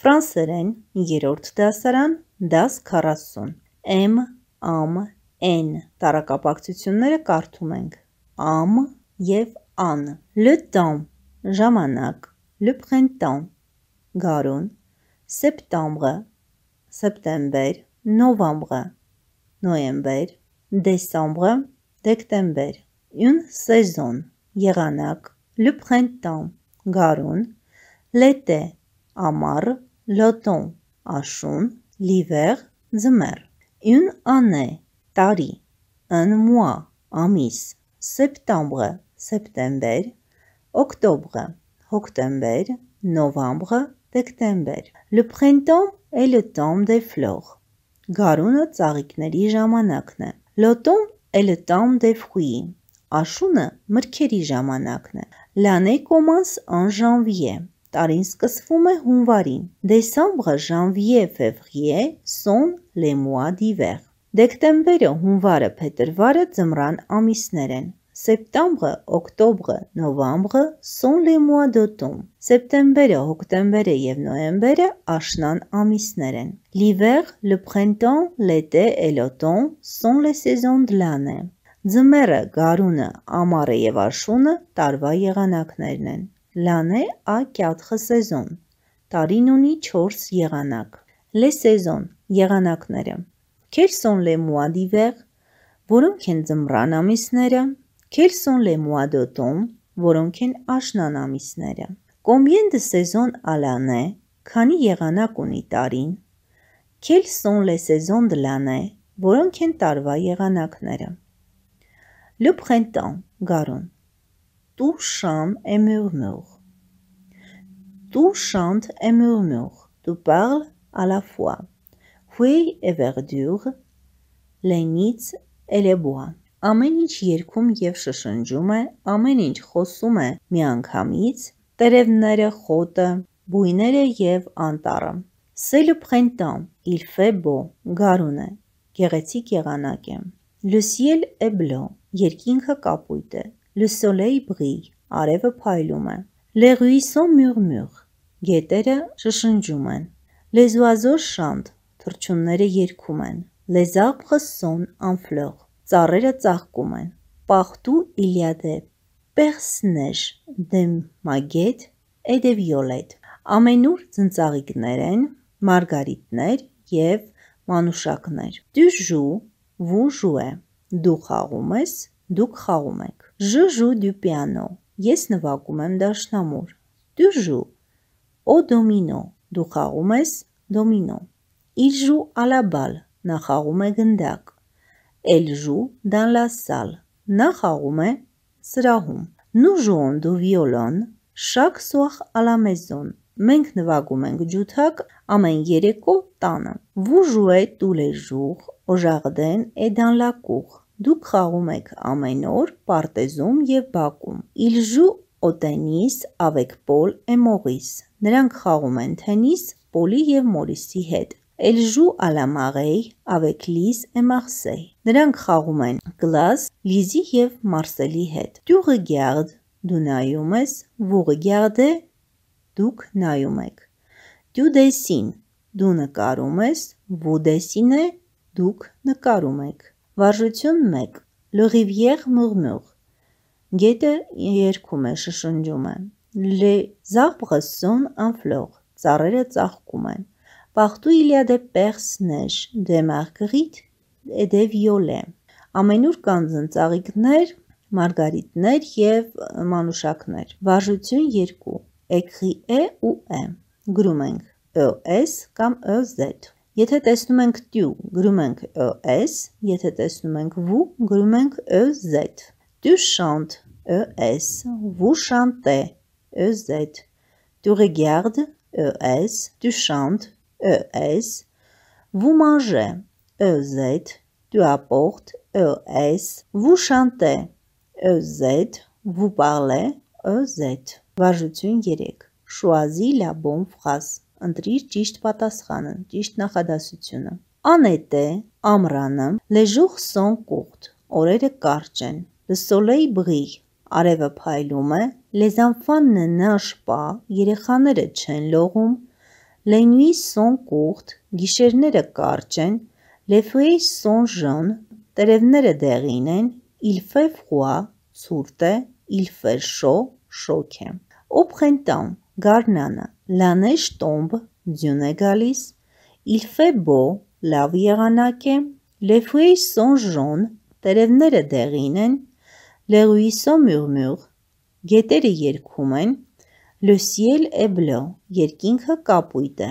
ֆրանսերեն երրորդ դասարան դաս 40 M ամ N տարակապակցությունները կարդում ենք ամ եւ ան le temps ժամանակ le printemps գարուն սեպտեմբրը սեպտեմբեր նովամբրը նոյեմբեր դեսամբրը դեկտեմբեր une saison եղանակ le printemps գարուն l'été ամառ լոտոն աշուն լիվեղ ձմեռ une année տարի un mois ամիս սեպտեմբրը սեպտեմբեր օկտոբրը հոկտեմբեր նովամբրը դեկտեմբեր le printemps est le temps des fleurs գարունը ծաղիկների ժամանակն է l'automne est le temps des fruits աշունը մրգերի ժամանակն է l'année commence en janvier Տարին սկսվում է հունվարին։ Դեսամբրը ժանվիե, ֆևրիե, սոն լեմուա դիվեր։ Դեկտեմբերը, հունվարը, փետրվարը ձմռան ամիսներ են։ Սեպտեմբրը, օկտոբրը, նովամբրը սոն լեմուա դոտում։ Սեպտեմբերը, հոկտեմբերը եւ նոեմբերը աշնան ամիսներ են։ L'hiver, le printemps, l'été et l'automne sont les saisons de l'année։ Ձմեռը, գարունը, ամառը եւ աշունը տարվա եղանակներն են։ L'année a quatre saisons. Տարին ունի 4 եղանակ։ Les saisons եղանակները։ Quels sont les mois d'hiver? Որոնք են ձմռան ամիսները։ Quels sont les mois d'automne? Որոնք են աշնան ամիսները։ Combien de saisons à l'année? Քանի եղանակ ունի տարին։ Quels sont les saisons de l'année? Որոնք են տարվա եղանակները։ Le printemps, գարուն։ Du chantes et murmures. Tu chantes et murmures. Tu parles à la fois. Fruits et verdure, լենից էլեբուա։ Ամեն ինչ երկում եւ շշնջում է, ամեն ինչ խոսում է միանգամից, տերևները, խոտը, բույները եւ անտառը։ C'est le printemps, il fait beau, գարուն է, գեղեցիկ եղանակ է։ Le ciel est bleu, երկինքը կապույտ է, Le soleil brille, արևը փայլում է։ Les ruisseaux murmurent, գետերը շշնջում են։ Les oiseaux chantent, թռչունները երգում են։ Les arbres sont en fleurs, ծառերը ծաղկում են։ Partout il y a des perce-neige, des maguettes et des violettes։ Ամենուր ծնծաղիկներ են, մարգարիտներ եւ մանուշակներ։ Du joues, vous jouez։ Դու խաղում ես, Դուք խաղում եք։ Ժժու դյու պիանո։ Ես նվագում եմ դաշնամուր։ Դյուժու։ Օ դոմինո։ Դու խաղում ես դոմինո։ Իժու ալաբալ։ Նա խաղում է գնդակ։ Էլժու դանլասալ։ Նա խաղում է սրահում։ Նուժոն դու վիոլոն։ Շակ սուախ ալամեզոն։ Մենք նվագում ենք ջութակ ամեն երեկո տանը։ Վուժու է տուլեժուղ, օժաղդեն է դանլակուղ։ Դուք խաղում եք ամեն օր պարտեզում և բակում։ Իլժու օտենիս ավեկ պոլ էմողիս։ Նրանք խաղում են թենիս Պոլի և Մորիսի հետ։ Էլժու ալամաղեի ավեկ լիզ էմաղսեի։ Նրանք խաղում են գլաս լիզի և մարսելի հետ։ Դյուղը գյաղդ, դու նայում ես, վուղը գյաղդ է, դուք նայում եք։ Դյու դեսին, դու նկարում ես, վու դեսին է, դուք նկարում եք։ Վարժություն 1. Լուղիվյեղ մուղմուղ։ Գետը երկում է, շշնջում է։ Լե զաղբղը սոն անֆլող, ծառերը ծաղկում են։ Պախտու իլիադե պեղսնեշ, դե մարգրիտ, դե վիոլե։ Ամենուր կան ծաղիկներ, մարգարիտներ եւ մանուշակներ։ Վարժություն 2. Էքրի է ու է։ Գրում ենք ԸՍ կամ ԸԶ։ Եթե տեսնում ենք տյու, գրում ենք s, եթե տեսնում ենք wu, գրում ենք z։ Տյու շանտ s, wu շանտե z։ Tu regardes es, tu chantes es, vous mangez ez, tu apportes es, vous chantez ez, vous parlez ez։ Վարժություն 3 Choisis la bonne phrase ընտրիր ճիշտ պատասխանը, ճիշտ նախադասությունը։ Անետ է ամրանը, լեժուխ սոն կուղտ, օրերը կարճ են, լսոլեի բղիղ, արևը փայլում է, լեզանֆանն է նաշպա, երեխաները չեն լողում, լենյուի սոն կուղտ, գիշերները կարճ են, լեֆուեի սոն ժոն, տերևները դեղին են, իլֆե ֆխուա, ցուրտ է, իլֆե շո, շոք է։ Օփխենտան, գարնանը, լանեշ տոմբ ձյուն է գալիս, իլֆե բո լավ եղանակ է, լեֆուեի սոն ժոն տերևները դեղին են, լեղույիսո մյուղմյուղ, գետերը երգում են, լուսիել է բլո, երկինքը կապույտ է։